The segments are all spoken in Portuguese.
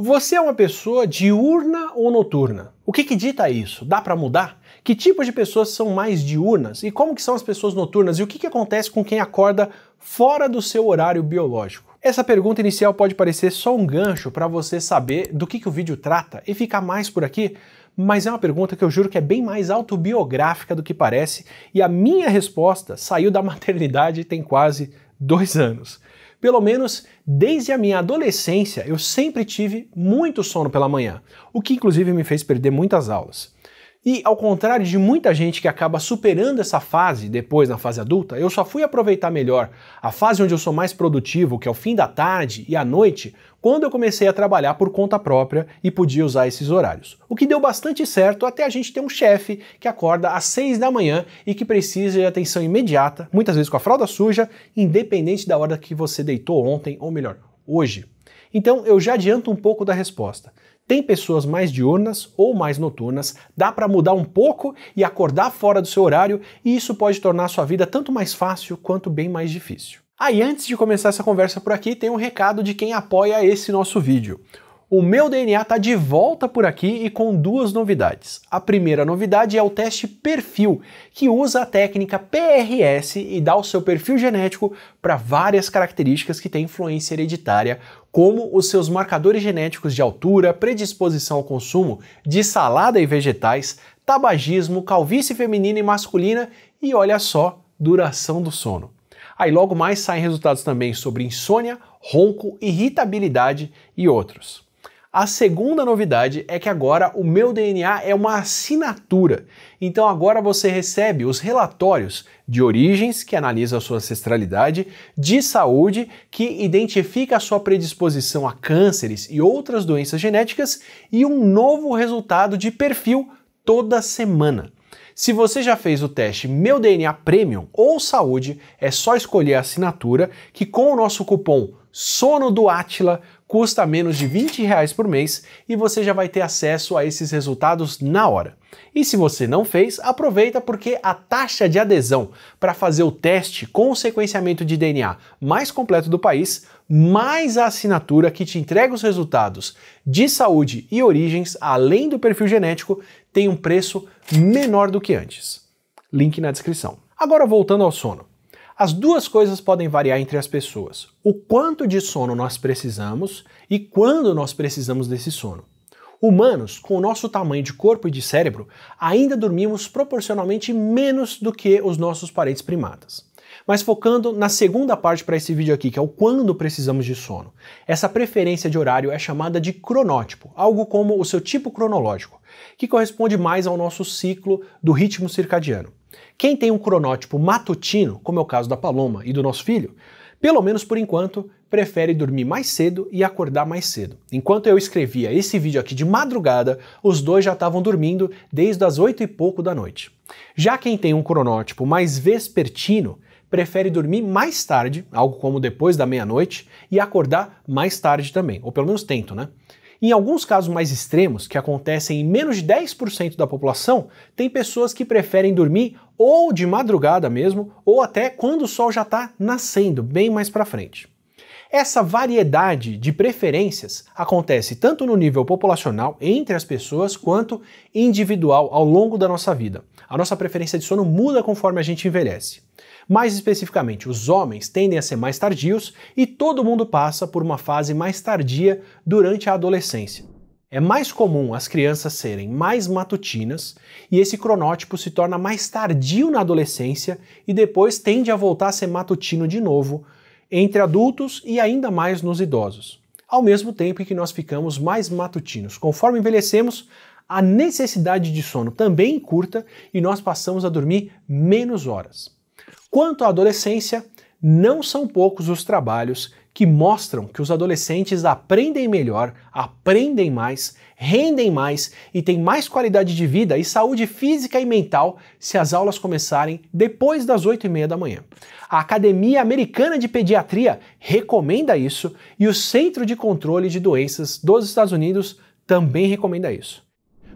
Você é uma pessoa diurna ou noturna? O que, que dita isso? Dá para mudar? Que tipos de pessoas são mais diurnas? E como que são as pessoas noturnas? E o que, que acontece com quem acorda fora do seu horário biológico? Essa pergunta inicial pode parecer só um gancho para você saber do que, que o vídeo trata e ficar mais por aqui, mas é uma pergunta que eu juro que é bem mais autobiográfica do que parece, e a minha resposta saiu da maternidade tem quase dois anos pelo menos desde a minha adolescência, eu sempre tive muito sono pela manhã, o que inclusive me fez perder muitas aulas. E ao contrário de muita gente que acaba superando essa fase depois na fase adulta, eu só fui aproveitar melhor a fase onde eu sou mais produtivo, que é o fim da tarde e à noite, quando eu comecei a trabalhar por conta própria e podia usar esses horários. O que deu bastante certo até a gente ter um chefe que acorda às 6 da manhã e que precisa de atenção imediata, muitas vezes com a fralda suja, independente da hora que você deitou ontem, ou melhor, hoje. Então eu já adianto um pouco da resposta. Tem pessoas mais diurnas ou mais noturnas, dá para mudar um pouco e acordar fora do seu horário, e isso pode tornar sua vida tanto mais fácil quanto bem mais difícil. Aí, ah, antes de começar essa conversa por aqui, tem um recado de quem apoia esse nosso vídeo. O meu DNA está de volta por aqui e com duas novidades. A primeira novidade é o teste perfil, que usa a técnica PRS e dá o seu perfil genético para várias características que têm influência hereditária, como os seus marcadores genéticos de altura, predisposição ao consumo de salada e vegetais, tabagismo, calvície feminina e masculina e olha só, duração do sono. Aí logo mais saem resultados também sobre insônia, ronco, irritabilidade e outros. A segunda novidade é que agora o meu DNA é uma assinatura. Então agora você recebe os relatórios de origens, que analisa a sua ancestralidade, de saúde, que identifica a sua predisposição a cânceres e outras doenças genéticas, e um novo resultado de perfil toda semana. Se você já fez o teste Meu DNA Premium ou Saúde, é só escolher a assinatura que com o nosso cupom Sono do Atila custa menos de 20 reais por mês e você já vai ter acesso a esses resultados na hora. E se você não fez, aproveita porque a taxa de adesão para fazer o teste com o sequenciamento de DNA mais completo do país mais a assinatura que te entrega os resultados de saúde e origens, além do perfil genético, tem um preço menor do que antes. Link na descrição. Agora voltando ao sono. As duas coisas podem variar entre as pessoas: o quanto de sono nós precisamos e quando nós precisamos desse sono. Humanos, com o nosso tamanho de corpo e de cérebro, ainda dormimos proporcionalmente menos do que os nossos parentes primatas. Mas focando na segunda parte para esse vídeo aqui, que é o quando precisamos de sono. Essa preferência de horário é chamada de cronótipo, algo como o seu tipo cronológico, que corresponde mais ao nosso ciclo do ritmo circadiano. Quem tem um cronótipo matutino, como é o caso da Paloma e do nosso filho, pelo menos por enquanto, prefere dormir mais cedo e acordar mais cedo. Enquanto eu escrevia esse vídeo aqui de madrugada, os dois já estavam dormindo desde as oito e pouco da noite. Já quem tem um cronótipo mais vespertino, prefere dormir mais tarde, algo como depois da meia-noite, e acordar mais tarde também, ou pelo menos tento, né? Em alguns casos mais extremos, que acontecem em menos de 10% da população, tem pessoas que preferem dormir ou de madrugada mesmo, ou até quando o sol já está nascendo, bem mais para frente. Essa variedade de preferências acontece tanto no nível populacional entre as pessoas quanto individual ao longo da nossa vida. A nossa preferência de sono muda conforme a gente envelhece. Mais especificamente, os homens tendem a ser mais tardios e todo mundo passa por uma fase mais tardia durante a adolescência. É mais comum as crianças serem mais matutinas e esse cronótipo se torna mais tardio na adolescência e depois tende a voltar a ser matutino de novo entre adultos e ainda mais nos idosos, ao mesmo tempo que nós ficamos mais matutinos. Conforme envelhecemos, a necessidade de sono também encurta e nós passamos a dormir menos horas. Quanto à adolescência, não são poucos os trabalhos que mostram que os adolescentes aprendem melhor, aprendem mais, rendem mais e têm mais qualidade de vida e saúde física e mental se as aulas começarem depois das 8 e meia da manhã. A Academia Americana de Pediatria recomenda isso e o Centro de Controle de Doenças dos Estados Unidos também recomenda isso.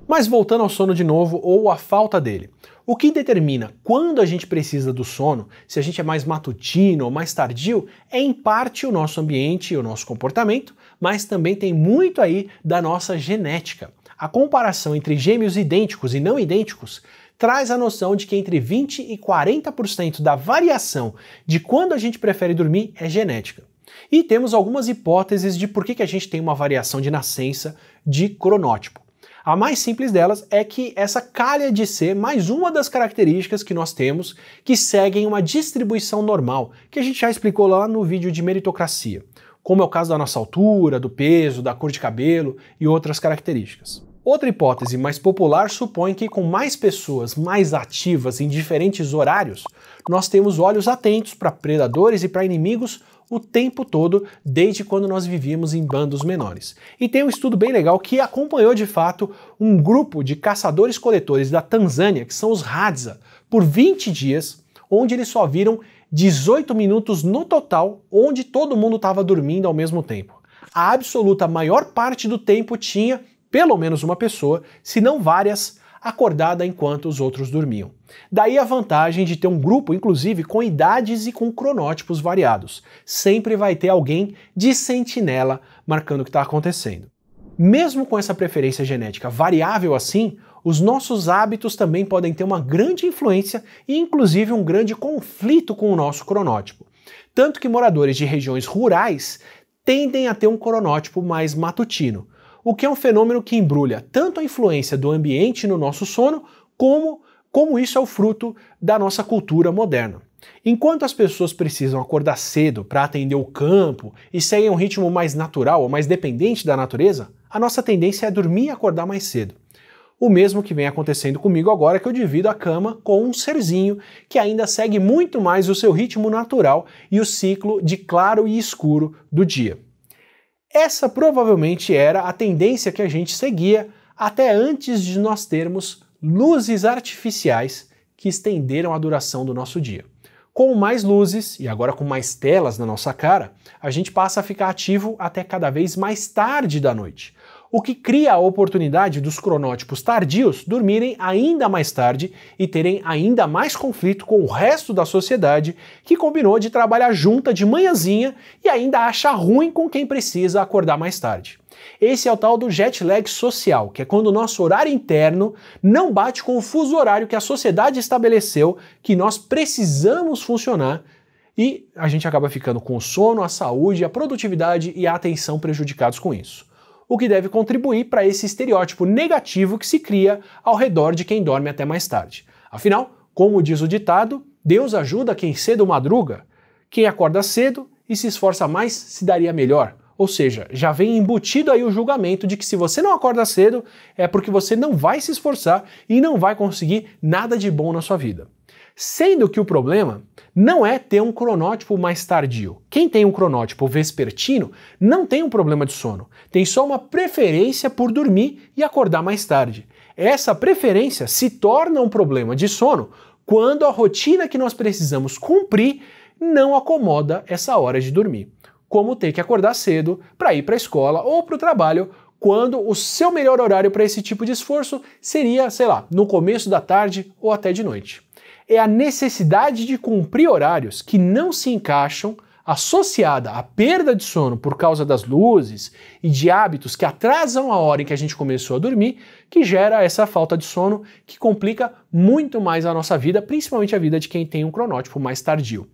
Mas voltando ao sono de novo ou à falta dele, o que determina quando a gente precisa do sono, se a gente é mais matutino ou mais tardio, é em parte o nosso ambiente e o nosso comportamento, mas também tem muito aí da nossa genética. A comparação entre gêmeos idênticos e não idênticos traz a noção de que entre 20 e 40% da variação de quando a gente prefere dormir é genética. E temos algumas hipóteses de por que, a gente tem uma variação de nascença de cronótipo. A mais simples delas é que essa calha de ser mais uma das características que nós temos que seguem uma distribuição normal, que a gente já explicou lá no vídeo de meritocracia, como é o caso da nossa altura, do peso, da cor de cabelo e outras características. Outra hipótese mais popular supõe que com mais pessoas mais ativas em diferentes horários, nós temos olhos atentos para predadores e para inimigos o tempo todo, desde quando nós vivíamos em bandos menores. E tem um estudo bem legal que acompanhou de fato um grupo de caçadores-coletores da Tanzânia, que são os Hadza, por 20 dias, onde eles só viram 18 minutos no total, onde todo mundo estava dormindo ao mesmo tempo. A absoluta maior parte do tempo tinha pelo menos uma pessoa, se não várias, acordada enquanto os outros dormiam. Daí a vantagem de ter um grupo, inclusive, com idades e com cronótipos variados. Sempre vai ter alguém de sentinela marcando o que está acontecendo. Mesmo com essa preferência genética variável assim, os nossos hábitos também podem ter uma grande influência e, inclusive, um grande conflito com o nosso cronótipo. Tanto que moradores de regiões rurais tendem a ter um cronótipo mais matutino, o que é um fenômeno que embrulha tanto a influência do ambiente no nosso sono, como, como isso é o fruto da nossa cultura moderna. Enquanto as pessoas precisam acordar cedo para atender o campo e seguem um ritmo mais natural ou mais dependente da natureza, a nossa tendência é dormir e acordar mais cedo. O mesmo que vem acontecendo comigo agora que eu divido a cama com um serzinho que ainda segue muito mais o seu ritmo natural e o ciclo de claro e escuro do dia. Essa provavelmente era a tendência que a gente seguia até antes de nós termos luzes artificiais que estenderam a duração do nosso dia. Com mais luzes e agora com mais telas na nossa cara, a gente passa a ficar ativo até cada vez mais tarde da noite, o que cria a oportunidade dos cronótipos tardios dormirem ainda mais tarde e terem ainda mais conflito com o resto da sociedade que combinou de trabalhar junta de manhãzinha e ainda acha ruim com quem precisa acordar mais tarde. Esse é o tal do jet lag social, que é quando o nosso horário interno não bate com o fuso horário que a sociedade estabeleceu que nós precisamos funcionar e a gente acaba ficando com o sono, a saúde, a produtividade e a atenção prejudicados com isso o que deve contribuir para esse estereótipo negativo que se cria ao redor de quem dorme até mais tarde. Afinal, como diz o ditado, Deus ajuda quem cedo madruga. Quem acorda cedo e se esforça mais se daria melhor. Ou seja, já vem embutido aí o julgamento de que se você não acorda cedo é porque você não vai se esforçar e não vai conseguir nada de bom na sua vida. Sendo que o problema não é ter um cronótipo mais tardio. Quem tem um cronótipo vespertino não tem um problema de sono, tem só uma preferência por dormir e acordar mais tarde. Essa preferência se torna um problema de sono quando a rotina que nós precisamos cumprir não acomoda essa hora de dormir. Como ter que acordar cedo para ir para a escola ou para o trabalho quando o seu melhor horário para esse tipo de esforço seria, sei lá, no começo da tarde ou até de noite é a necessidade de cumprir horários que não se encaixam, associada à perda de sono por causa das luzes e de hábitos que atrasam a hora em que a gente começou a dormir, que gera essa falta de sono que complica muito mais a nossa vida, principalmente a vida de quem tem um cronótipo mais tardio.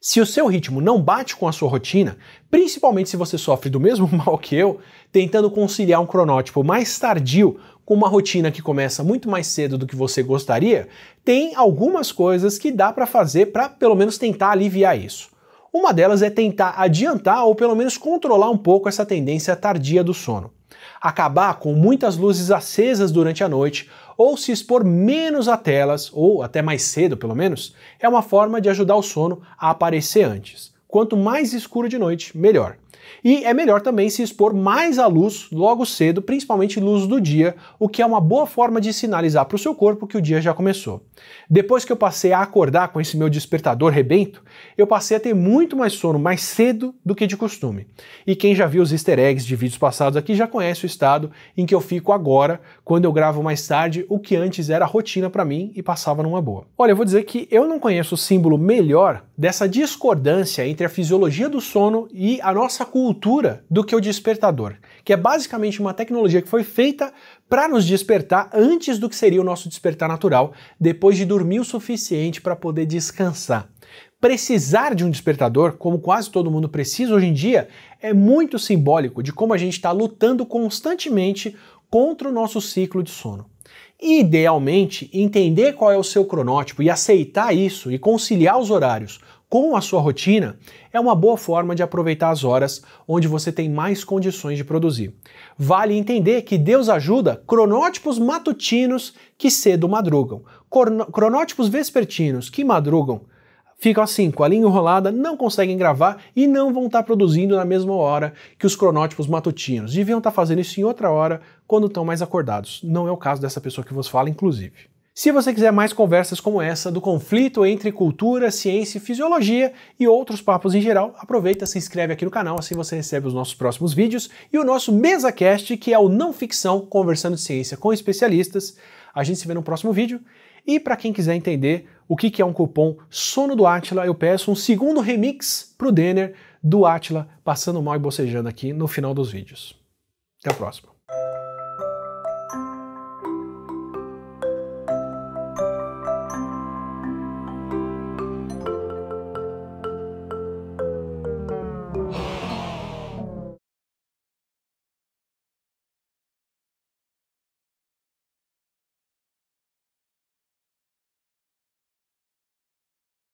Se o seu ritmo não bate com a sua rotina, principalmente se você sofre do mesmo mal que eu, tentando conciliar um cronótipo mais tardio com uma rotina que começa muito mais cedo do que você gostaria, tem algumas coisas que dá para fazer para pelo menos tentar aliviar isso. Uma delas é tentar adiantar ou pelo menos controlar um pouco essa tendência tardia do sono. Acabar com muitas luzes acesas durante a noite ou se expor menos a telas, ou até mais cedo pelo menos, é uma forma de ajudar o sono a aparecer antes. Quanto mais escuro de noite, melhor. E é melhor também se expor mais à luz logo cedo, principalmente luz do dia, o que é uma boa forma de sinalizar para o seu corpo que o dia já começou. Depois que eu passei a acordar com esse meu despertador rebento, eu passei a ter muito mais sono mais cedo do que de costume. E quem já viu os easter eggs de vídeos passados aqui já conhece o estado em que eu fico agora quando eu gravo mais tarde, o que antes era rotina para mim e passava numa boa. Olha, eu vou dizer que eu não conheço o símbolo melhor dessa discordância entre a fisiologia do sono e a nossa cultura do que o despertador, que é basicamente uma tecnologia que foi feita para nos despertar antes do que seria o nosso despertar natural, depois de dormir o suficiente para poder descansar. Precisar de um despertador, como quase todo mundo precisa hoje em dia, é muito simbólico de como a gente está lutando constantemente contra o nosso ciclo de sono. Idealmente, entender qual é o seu cronótipo e aceitar isso e conciliar os horários com a sua rotina, é uma boa forma de aproveitar as horas onde você tem mais condições de produzir. Vale entender que Deus ajuda cronótipos matutinos que cedo madrugam, cronótipos vespertinos que madrugam ficam assim, com a linha enrolada, não conseguem gravar e não vão estar produzindo na mesma hora que os cronótipos matutinos. Deviam estar fazendo isso em outra hora, quando estão mais acordados. Não é o caso dessa pessoa que vos fala, inclusive. Se você quiser mais conversas como essa do conflito entre cultura, ciência e fisiologia e outros papos em geral, aproveita, se inscreve aqui no canal, assim você recebe os nossos próximos vídeos e o nosso MesaCast, que é o Não Ficção Conversando de Ciência com Especialistas. A gente se vê no próximo vídeo. E para quem quiser entender o que é um cupom Sono do Átila, eu peço um segundo remix pro Denner do Átila passando mal e bocejando aqui no final dos vídeos. Até a próxima.